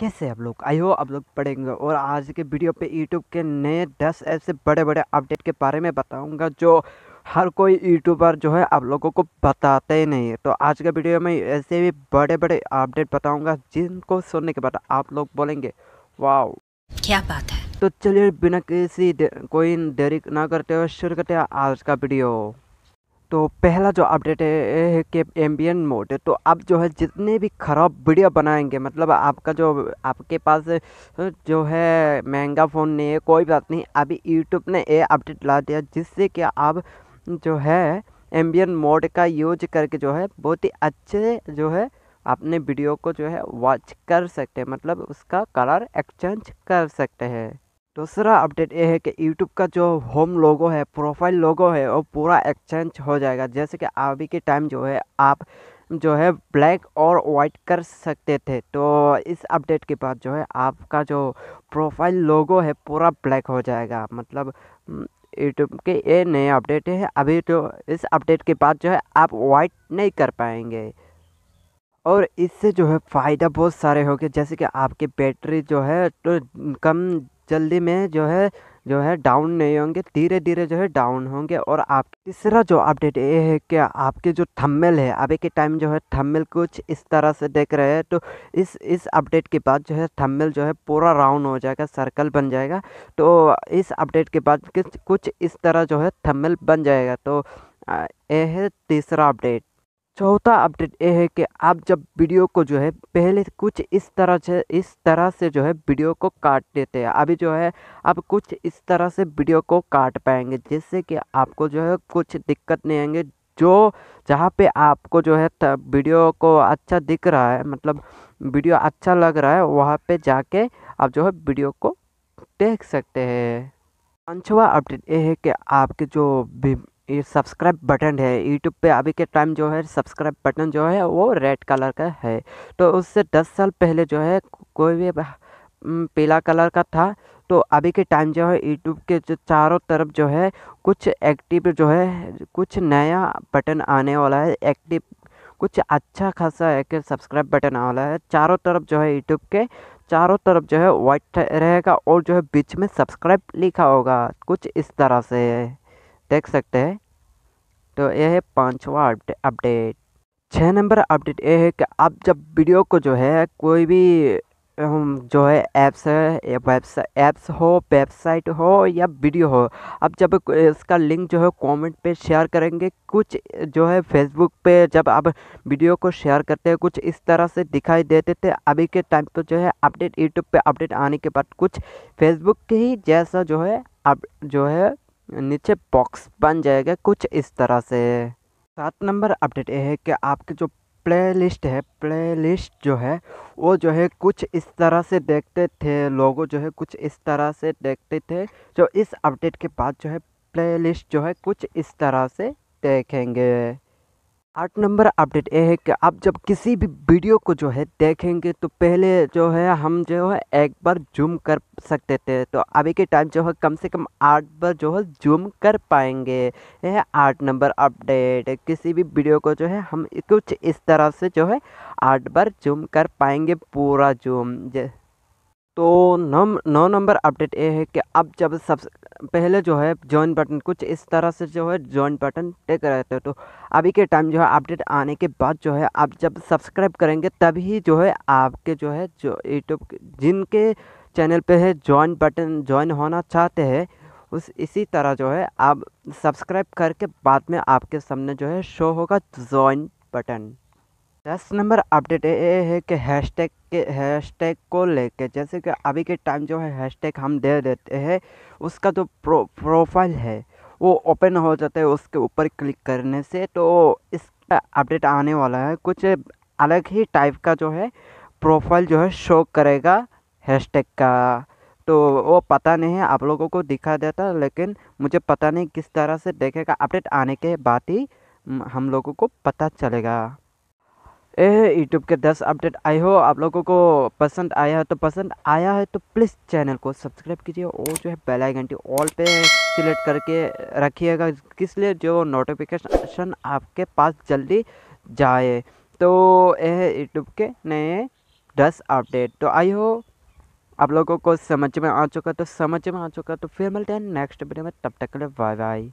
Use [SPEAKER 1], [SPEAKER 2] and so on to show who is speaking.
[SPEAKER 1] कैसे आप लोग आई हो आप लोग पढ़ेंगे और आज के वीडियो पे यूट्यूब के नए दस ऐसे बड़े बड़े अपडेट के बारे में बताऊंगा जो हर कोई यूट्यूबर जो है आप लोगों को बताते ही नहीं है तो आज के वीडियो में ऐसे भी बड़े बड़े अपडेट बताऊंगा जिनको सुनने के बाद आप लोग बोलेंगे वाओ क्या बात है तो चलिए बिना किसी दे, कोई देरी ना करते हुए शुरू करते हैं आज का वीडियो तो पहला जो अपडेट है कि एम्बियन मोड तो आप जो है जितने भी ख़राब वीडियो बनाएंगे मतलब आपका जो आपके पास जो है महंगा फ़ोन नहीं है कोई बात नहीं अभी यूट्यूब ने ये अपडेट ला दिया जिससे कि आप जो है एम्बियन मोड का यूज करके जो है बहुत ही अच्छे जो है अपने वीडियो को जो है वॉच कर सकते हैं मतलब उसका कलर एक्सचेंज कर सकते हैं दूसरा अपडेट ये है कि यूट्यूब का जो होम लोगो है प्रोफाइल लोगो है वो पूरा एक्सचेंज हो जाएगा जैसे कि अभी के टाइम जो है आप जो है ब्लैक और वाइट कर सकते थे तो इस अपडेट के बाद जो है आपका जो प्रोफाइल लोगो है पूरा ब्लैक हो जाएगा मतलब यूट्यूब हम्म, के ये नए अपडेट है अभी तो इस अपडेट के बाद जो है आप वाइट नहीं कर पाएंगे और इससे जो है फ़ायदा बहुत सारे हो गए जैसे कि आपकी बैटरी जो है तो कम जल्दी में जो है जो है डाउन नहीं होंगे धीरे धीरे जो है डाउन होंगे और आप तीसरा जो अपडेट ये है कि आपके जो थंबनेल है अभी के टाइम जो है थंबनेल कुछ इस तरह से देख रहे हैं तो इस इस अपडेट के बाद जो है थंबनेल जो है पूरा राउंड हो जाएगा सर्कल बन जाएगा तो इस अपडेट के बाद कुछ इस तरह जो है थंबनेल बन जाएगा तो ये है तीसरा अपडेट चौथा अपडेट ये है कि आप जब वीडियो को जो है पहले कुछ इस तरह से इस तरह से जो है वीडियो को काट देते हैं अभी जो है आप कुछ इस तरह से वीडियो को काट पाएंगे जिससे कि आपको जो है कुछ दिक्कत नहीं आएंगे जो जहाँ पे आपको जो है वीडियो को अच्छा दिख रहा है मतलब वीडियो अच्छा लग रहा है वहाँ पे जाके आप जो है वीडियो को देख सकते हैं पाँचवा अपडेट ये है कि आपके जो भी ये सब्सक्राइब बटन है यूट्यूब पे अभी के टाइम जो है सब्सक्राइब बटन जो है वो रेड कलर का है तो उससे दस साल पहले जो है कोई भी पीला कलर का था तो अभी के टाइम जो है यूट्यूब के जो चारों तरफ जो है कुछ एक्टिव जो है कुछ नया बटन आने वाला है एक्टिव कुछ अच्छा खासा एक सब्सक्राइब बटन आने वाला है चारों तरफ जो है यूट्यूब के चारों तरफ जो है वाइट रहेगा और जो है बीच में सब्सक्राइब लिखा होगा कुछ इस तरह से है देख सकते हैं तो यह है पाँचवा अपडेट छः नंबर अपडेट ये है कि आप जब वीडियो को जो है कोई भी जो है ऐप्स है ऐप्स हो वेबसाइट हो या वीडियो हो अब जब इसका लिंक जो है कमेंट पे शेयर करेंगे कुछ जो है फेसबुक पे जब आप वीडियो को शेयर करते हैं कुछ इस तरह से दिखाई देते थे अभी के टाइम पर जो है अपडेट यूट्यूब पे अपडेट आने के बाद कुछ फेसबुक के ही जैसा जो है अब जो है नीचे बॉक्स बन जाएगा कुछ इस तरह से सात नंबर अपडेट ये है कि आपकी जो प्लेलिस्ट है प्लेलिस्ट जो है वो जो है कुछ इस तरह से देखते थे लोगों जो है कुछ इस तरह से देखते थे जो इस अपडेट के बाद जो है प्लेलिस्ट जो है कुछ इस तरह से देखेंगे आठ नंबर अपडेट ये है कि आप जब किसी भी वीडियो को जो है देखेंगे तो पहले जो है हम जो है एक बार जूम कर सकते थे तो अभी के टाइम जो है कम से कम आठ बार जो है जूम कर पाएंगे यह आठ नंबर अपडेट किसी भी वीडियो को जो है हम कुछ इस तरह से जो है आठ बार जूम कर पाएंगे पूरा जूम तो नौ नौ नंबर अपडेट ये है कि अब जब सब पहले जो है जॉइन बटन कुछ इस तरह से जो है जॉइन बटन टेक रहते हो तो अभी के टाइम जो है अपडेट आने के बाद जो है आप जब सब्सक्राइब करेंगे तभी जो है आपके जो है जो यूट्यूब जिनके चैनल पे है ज्वाइन बटन ज्वाइन होना चाहते हैं उस इसी तरह जो है आप सब्सक्राइब करके बाद में आपके सामने जो है शो होगा जॉइन बटन दस नंबर अपडेट ये है कि हैशटैग के हैशटैग को लेके जैसे कि अभी के टाइम जो है हैशटैग हम दे देते हैं उसका जो प्रो प्रोफाइल है वो ओपन हो जाता है उसके ऊपर क्लिक करने से तो इसका अपडेट आने वाला है कुछ अलग ही टाइप का जो है प्रोफाइल जो है शो करेगा हैशटैग का तो वो पता नहीं है आप लोगों को दिखा देता लेकिन मुझे पता नहीं किस तरह से देखेगा अपडेट आने के बाद ही हम लोगों को पता चलेगा ए यूट्यूब के 10 अपडेट आए हो आप लोगों को पसंद आया है तो पसंद आया है तो प्लीज़ चैनल को सब्सक्राइब कीजिए और जो है बेल आइकन टी ऑल पे सिलेक्ट करके रखिएगा किस लिए जो नोटिफिकेशन आपके पास जल्दी जाए तो यह यूट्यूब के नए दस अपडेट तो आई हो आप लोगों को समझ में आ चुका तो समझ में आ चुका तो फिर मिलते हैं नेक्स्ट वीडियो में तब तक के लिए बाय बाय